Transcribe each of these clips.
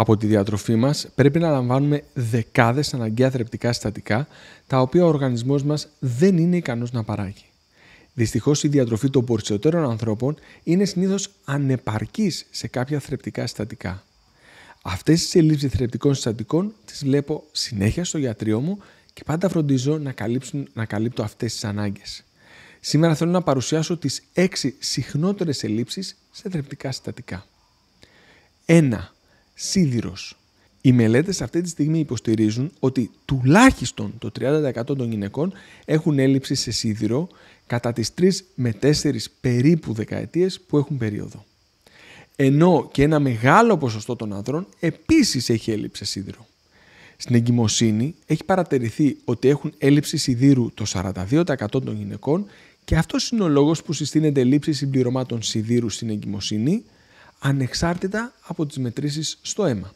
από τη διατροφή μας πρέπει να λαμβάνουμε δεκάδες αναγκαία θρεπτικά συστατικά τα οποία ο οργανισμός μας δεν είναι ικανός να παράγει. Δυστυχώς, η διατροφή των περισσότερων ανθρώπων είναι συνήθως ανεπαρκής σε κάποια θρεπτικά συστατικά. Αυτές τις ελλείψεις θρεπτικών συστατικών τις βλέπω συνέχεια στο γιατρό μου και πάντα φροντίζω να, καλύψουν, να καλύπτω αυτές τις ανάγκες. Σήμερα θέλω να παρουσιάσω τις 6 συχνότερες ελλείψεις σε θρεπτικά συστατικά. 1 σίδηρος. Οι μελέτες αυτή τη στιγμή υποστηρίζουν ότι τουλάχιστον το 30% των γυναικών έχουν έλλειψη σε σίδηρο κατά τις 3 με 4 περίπου δεκαετίες που έχουν περίοδο. Ενώ και ένα μεγάλο ποσοστό των ανδρών επίσης έχει έλλειψη σε σίδηρο. Στην εγκυμοσύνη έχει παρατηρηθεί ότι έχουν έλλειψη σιδήρου το 42% των γυναικών και αυτός είναι ο λόγος που συστήνεται λήψη συμπληρωμάτων σιδήρου στην εγκυμοσύνη, ανεξάρτητα από τις μετρήσεις στο αίμα.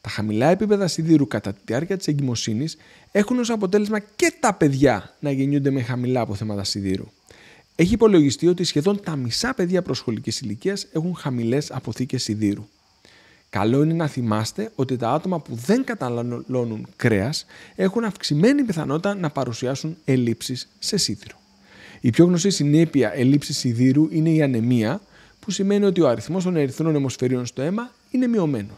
Τα χαμηλά επίπεδα σιδήρου κατά τη διάρκεια της εγκυμοσύνης έχουν ως αποτέλεσμα και τα παιδιά να γεννιούνται με χαμηλά αποθέματα σιδήρου. Έχει υπολογιστεί ότι σχεδόν τα μισά παιδιά προσχολικής ηλικίας έχουν χαμηλές αποθήκες σιδήρου. Καλό είναι να θυμάστε ότι τα άτομα που δεν καταναλώνουν κρέας έχουν αυξημένη πιθανότητα να παρουσιάσουν ελλείψεις σε σίδηρο. Η πιο γνωστή συνέπεια ελλείψης σιδήρου είναι η ανεμία, που σημαίνει ότι ο αριθμός των ερυθρών αιμοσφαιρίων στο αίμα είναι μειωμένος.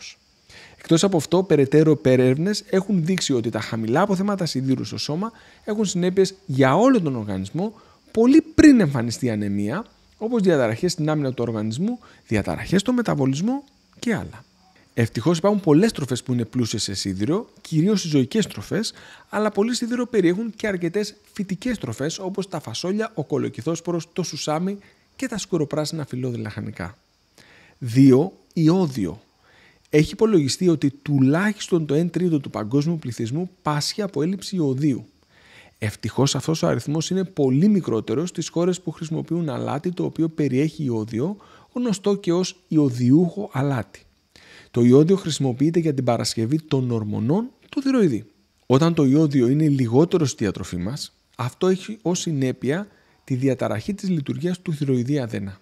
Εκτός από αυτό, περαιτέρω επερεύνε έχουν δείξει ότι τα χαμηλά αποθέματα σιδήρου στο σώμα έχουν συνέπειες για όλο τον οργανισμό πολύ πριν εμφανιστεί ανεμία, όπως διαταραχές στην άμυνα του οργανισμού, διαταραχές στο μεταβολισμό και άλλα. Ευτυχώς υπάρχουν πολλές τροφές που είναι πλούσιες σε σίδηρο, κυρίως οι ζωικές τροφές, αλλά πολύ σίδηρο περιέχουν και αρκετές φυτικές τροφές όπως τα φασόλια, ο κολοκυθόσπορος, το σουσάμι, και τα σκουροπράσινα φυλλώδη λαχανικά. 2. Ιόδιο. Έχει υπολογιστεί ότι τουλάχιστον το 1 τρίτο του παγκόσμιου πληθυσμού πάσχει από έλλειψη ιωδίου. Ευτυχώς αυτός ο αριθμός είναι πολύ μικρότερος στις χώρες που χρησιμοποιούν αλάτι το οποίο περιέχει ιόδιο, γνωστό και ως ιωδιούχο αλάτι. Το ιόδιο χρησιμοποιείται για την παρασκευή των ορμονών του θηροειδή. Όταν το ιόδιο είναι λιγότερο στη διατροφή μας, αυτό έχει ως συνέπεια τη διαταραχή της λειτουργίας του θηροειδή αδένα.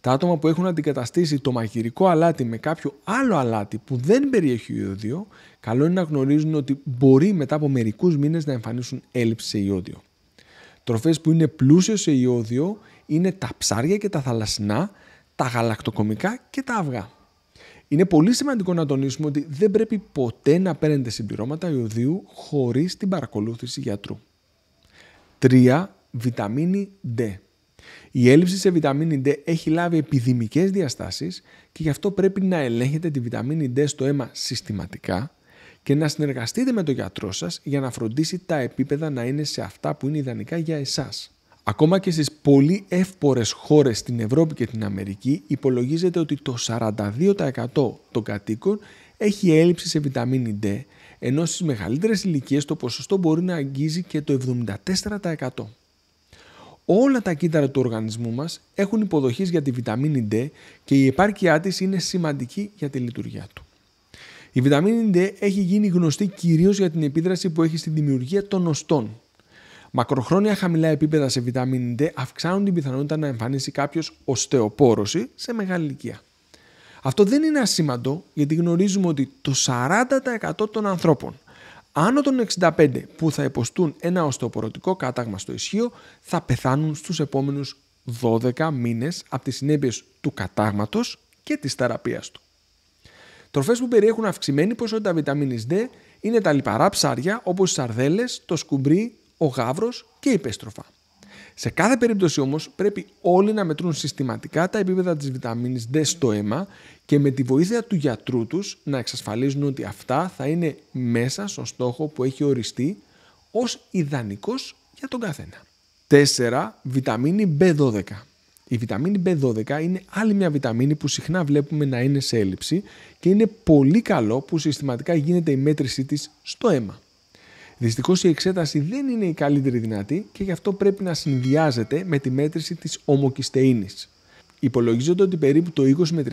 Τα άτομα που έχουν αντικαταστήσει το μαγειρικό αλάτι με κάποιο άλλο αλάτι που δεν περιέχει ιόδιο, καλό είναι να γνωρίζουν ότι μπορεί μετά από μερικούς μήνες να εμφανίσουν έλλειψη σε ιόδιο. Τροφές που είναι πλούσιες σε ιόδιο είναι τα ψάρια και τα θαλασσινά, τα γαλακτοκομικά και τα αυγά. Είναι πολύ σημαντικό να τονίσουμε ότι δεν πρέπει ποτέ να παίρνετε συμπληρώματα ιωδίου χωρίς την παρακολούθηση γιατρού. 3 βιταμίνη D. Η έλλειψη σε βιταμίνη D έχει λάβει επιδημικές διαστάσεις και γι' αυτό πρέπει να ελέγχετε τη βιταμίνη D στο αίμα συστηματικά και να συνεργαστείτε με τον γιατρό σας για να φροντίσει τα επίπεδα να είναι σε αυτά που είναι ιδανικά για εσάς. Ακόμα και στις πολύ εύπορες χώρες στην Ευρώπη και την Αμερική υπολογίζεται ότι το 42% των κατοίκων έχει έλλειψη σε βιταμίνη D, ενώ στις μεγαλύτερες ηλικίες το ποσοστό μπορεί να αγγίζει και το 74%. Όλα τα κύτταρα του οργανισμού μας έχουν υποδοχής για τη βιταμίνη D και η επάρκειά της είναι σημαντική για τη λειτουργία του. Η βιταμίνη D έχει γίνει γνωστή κυρίως για την επίδραση που έχει στη δημιουργία των οστών. Μακροχρόνια χαμηλά επίπεδα σε βιταμίνη D αυξάνουν την πιθανότητα να εμφανίσει κάποιος οστεοπόρωση σε μεγάλη ηλικία. Αυτό δεν είναι ασήμαντο γιατί γνωρίζουμε ότι το 40% των ανθρώπων άνω των 65 που θα υποστούν ένα οστοπορωτικό κάταγμα στο ισχύο θα πεθάνουν στους επόμενους 12 μήνες από τις συνέπειες του κατάγματος και της θεραπείας του. Τροφές που περιέχουν αυξημένη ποσότητα βιταμίνης D είναι τα λιπαρά ψάρια όπως οι σαρδέλες, το σκουμπρί, ο γάβρος και η πέστροφα. Σε κάθε περίπτωση όμως πρέπει όλοι να μετρούν συστηματικά τα επίπεδα της βιταμίνης D στο αίμα και με τη βοήθεια του γιατρού τους να εξασφαλίζουν ότι αυτά θα είναι μέσα στον στόχο που έχει οριστεί ως ιδανικός για τον καθένα. 4. Βιταμίνη B12. Η βιταμίνη B12 είναι άλλη μια βιταμίνη που συχνά βλέπουμε να είναι σε έλλειψη και είναι πολύ καλό που συστηματικά γίνεται η μέτρησή της στο αίμα. Δυστυχώς η εξέταση δεν είναι η καλύτερη δυνατή και γι' αυτό πρέπει να συνδυάζεται με τη μέτρηση της ομοκιστεΐνης. Υπολογίζονται ότι περίπου το 20 με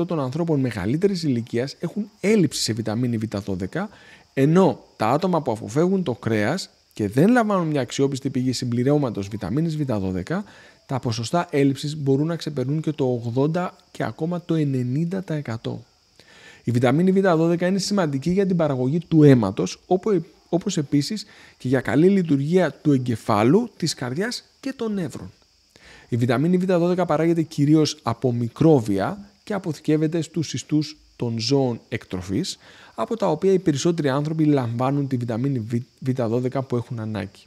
30% των ανθρώπων μεγαλύτερης ηλικίας έχουν έλλειψη σε βιταμίνη Β12, ενώ τα άτομα που αποφεύγουν το κρέας και δεν λαμβάνουν μια αξιόπιστη πηγή συμπληρώματος βιταμίνης Β12, τα ποσοστά έλλειψης μπορούν να ξεπερνούν και το 80% και ακόμα το 90%. Η βιταμίνη Β12 είναι σημαντική για την παραγωγή του αίματος, όπου όπως επίσης και για καλή λειτουργία του εγκεφάλου, της καρδιάς και των νεύρων. Η βιταμίνη Β12 παράγεται κυρίως από μικρόβια και αποθηκεύεται στους ιστούς των ζώων εκτροφής, από τα οποία οι περισσότεροι άνθρωποι λαμβάνουν τη βιταμίνη Β12 που έχουν ανάγκη.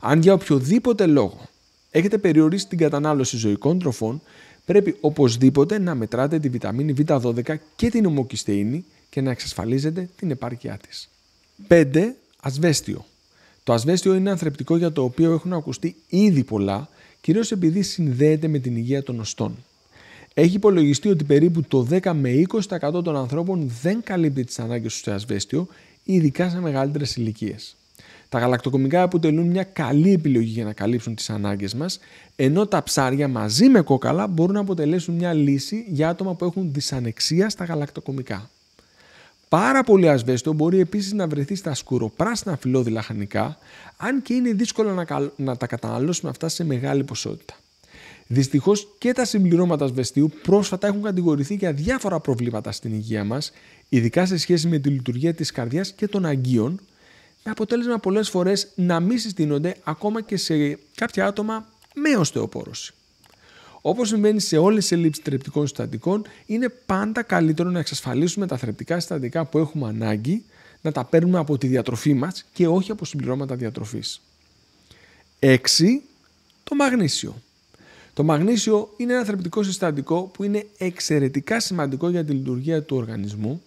Αν για οποιοδήποτε λόγο έχετε περιορίσει την κατανάλωση ζωικών τροφών, πρέπει οπωσδήποτε να μετράτε τη βιταμίνη Β12 και την ομοκυστείνη και να εξασφαλίζετε την επάρκειά της. 5 ασβέστιο. Το ασβέστιο είναι ανθρεπτικό για το οποίο έχουν ακουστεί ήδη πολλά, κυρίως επειδή συνδέεται με την υγεία των οστών. Έχει υπολογιστεί ότι περίπου το 10 με 20% των ανθρώπων δεν καλύπτει τις ανάγκες τους σε ασβέστιο, ειδικά σε μεγαλύτερες ηλικίες. Τα γαλακτοκομικά αποτελούν μια καλή επιλογή για να καλύψουν τις ανάγκες μας, ενώ τα ψάρια μαζί με κόκαλα μπορούν να αποτελέσουν μια λύση για άτομα που έχουν δυσανεξία στα γαλακτοκομικά. Πάρα πολύ ασβέστο μπορεί επίσης να βρεθεί στα σκουροπράσινα φυλλώδη λαχανικά, αν και είναι δύσκολο να, τα καταναλώσουμε αυτά σε μεγάλη ποσότητα. Δυστυχώς και τα συμπληρώματα ασβεστίου πρόσφατα έχουν κατηγορηθεί για διάφορα προβλήματα στην υγεία μας, ειδικά σε σχέση με τη λειτουργία της καρδιάς και των αγκείων, με αποτέλεσμα πολλές φορές να μην συστήνονται ακόμα και σε κάποια άτομα με οστεοπόρωση. Όπως συμβαίνει σε όλες τις ελλείψεις θρεπτικών συστατικών, είναι πάντα καλύτερο να εξασφαλίσουμε τα θρεπτικά συστατικά που έχουμε ανάγκη να τα παίρνουμε από τη διατροφή μας και όχι από συμπληρώματα διατροφής. 6. Το μαγνήσιο. Το μαγνήσιο είναι ένα θρεπτικό συστατικό που είναι εξαιρετικά σημαντικό για τη λειτουργία του οργανισμού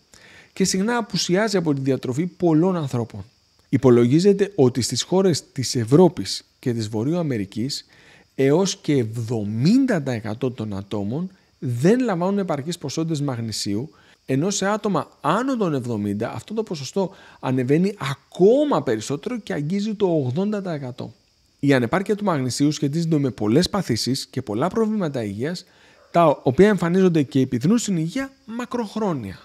και συχνά απουσιάζει από τη διατροφή πολλών ανθρώπων. Υπολογίζεται ότι στις χώρες της Ευρώπης και της Βορείου έως και 70% των ατόμων δεν λαμβάνουν επαρκείς ποσότητες μαγνησίου, ενώ σε άτομα άνω των 70 αυτό το ποσοστό ανεβαίνει ακόμα περισσότερο και αγγίζει το 80%. Η ανεπάρκεια του μαγνησίου σχετίζεται με πολλές παθήσεις και πολλά προβλήματα υγείας, τα οποία εμφανίζονται και επιδεινούν στην υγεία μακροχρόνια.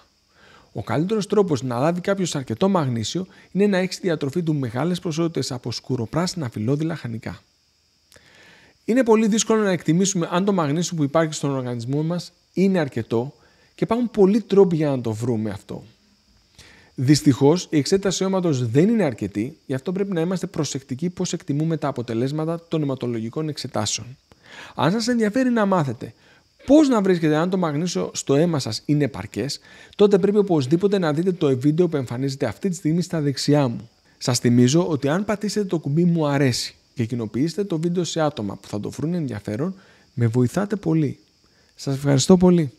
Ο καλύτερος τρόπος να λάβει κάποιος αρκετό μαγνήσιο είναι να έχει διατροφή του μεγάλες ποσότητες από σκουροπράσινα φιλόδη χανικά. Είναι πολύ δύσκολο να εκτιμήσουμε αν το μαγνήσιο που υπάρχει στον οργανισμό μας είναι αρκετό και υπάρχουν πολλοί τρόποι για να το βρούμε αυτό. Δυστυχώς, η εξέταση αίματο δεν είναι αρκετή, γι' αυτό πρέπει να είμαστε προσεκτικοί πώς εκτιμούμε τα αποτελέσματα των αιματολογικών εξετάσεων. Αν σας ενδιαφέρει να μάθετε πώς να βρίσκετε αν το μαγνήσιο στο αίμα σας είναι επαρκές, τότε πρέπει οπωσδήποτε να δείτε το βίντεο που εμφανίζεται αυτή τη στιγμή στα δεξιά μου. Σας θυμίζω ότι αν πατήσετε το κουμπί Μου αρέσει και κοινοποιήστε το βίντεο σε άτομα που θα το βρουν ενδιαφέρον, με βοηθάτε πολύ. Σας ευχαριστώ πολύ.